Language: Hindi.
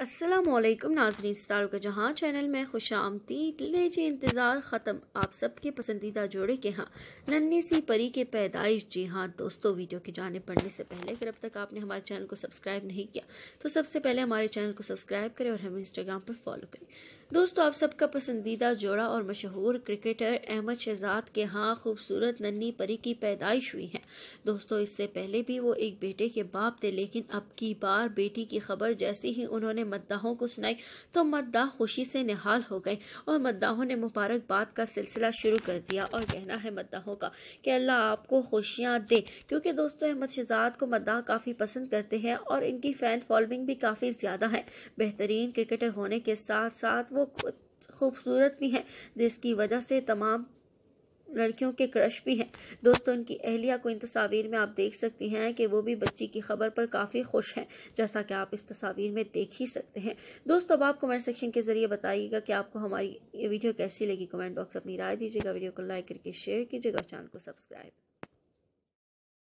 असलम नाजरीन सितारों का जहाँ चैनल में खुश आमदीद ले जी इंतज़ार ख़त्म आप सबके पसंदीदा जोड़े के हाँ नन्ही सी परी के पैदाइश जी हाँ दोस्तों वीडियो के जाने पड़ने से पहले अगर अब तक आपने हमारे चैनल को सब्सक्राइब नहीं किया तो सबसे पहले हमारे चैनल को सब्सक्राइब करें और हमें इंस्टाग्राम पर फॉलो करें दोस्तों आप सबका पसंदीदा जोड़ा और मशहूर क्रिकेटर अहमद शहजाद के हाँ खूबसूरत नन्नी परी की पैदाइश हुई है दोस्तों इससे पहले भी वो एक बेटे के बाप थे लेकिन अब की बार बेटी की खबर जैसी ही उन्होंने ने मद्दाहों को सुनाई तो मद्दाह खुशी से निहाल हो गए और मद्दाहों ने मुबारकबाद का सिलसिला शुरू कर दिया और कहना है मद्दाहों का कि अल्लाह आपको खुशियाँ दे क्योंकि दोस्तों अहमद शहजाद को मद्दाह काफ़ी पसंद करते हैं और इनकी फ़ैन फॉलोइंग भी काफ़ी ज़्यादा है बेहतरीन क्रिकेटर होने के साथ साथ वो खूबसूरत भी हैं जिसकी वजह से तमाम लड़कियों के क्रश भी हैं दोस्तों इनकी अहलिया को इन तस्वीर में आप देख सकती हैं कि वो भी बच्ची की खबर पर काफ़ी खुश हैं जैसा कि आप इस तस्वीर में देख ही सकते हैं दोस्तों अब आप कमेंट सेक्शन के ज़रिए बताइएगा कि आपको हमारी ये वीडियो कैसी लगी कमेंट बॉक्स अपनी राय दीजिएगा वीडियो को लाइक करके शेयर कीजिएगा चैनल को सब्सक्राइब